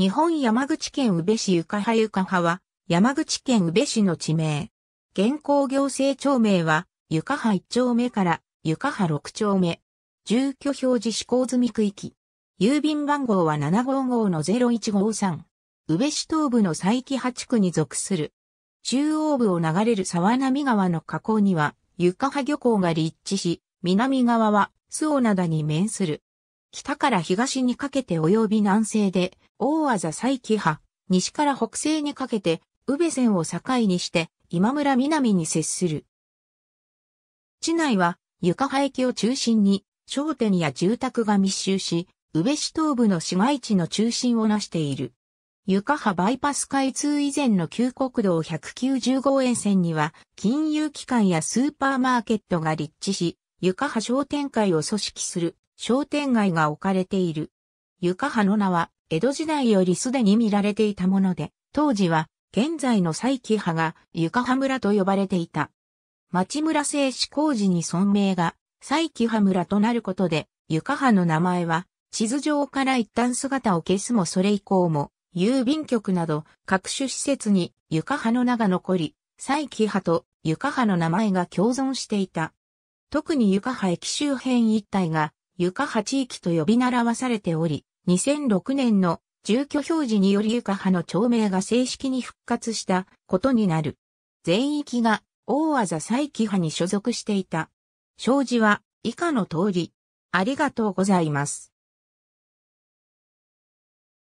日本山口県宇部市ゆかはゆかはは、山口県宇部市の地名。現行行政町名は、ゆかは1丁目からゆかは6丁目。住居表示施行済み区域。郵便番号は755-0153。宇部市東部の佐伯八区に属する。中央部を流れる沢波川の河口には、ゆかは漁港が立地し、南側は、周防灘に面する。北から東にかけて及び南西で、大技再起派、西から北西にかけて、宇部線を境にして、今村南に接する。市内は床派駅を中心に商店や住宅が密集し、宇部市東部の市街地の中心をなしている。床派バイパス開通以前の旧国道190号沿線には、金融機関やスーパーマーケットが立地し、床派商店会を組織する商店街が置かれている。床派の名は、江戸時代よりすでに見られていたもので、当時は現在の再起派が床羽村と呼ばれていた。町村製紙工事に村名が再起派村となることで、床派の名前は地図上から一旦姿を消すもそれ以降も、郵便局など各種施設に床派の名が残り、再起派と床派の名前が共存していた。特に床派駅周辺一帯が床派地域と呼び習わされており、2006年の住居表示により床派の町名が正式に復活したことになる。全域が大技再起派に所属していた。障子は以下の通り。ありがとうございます。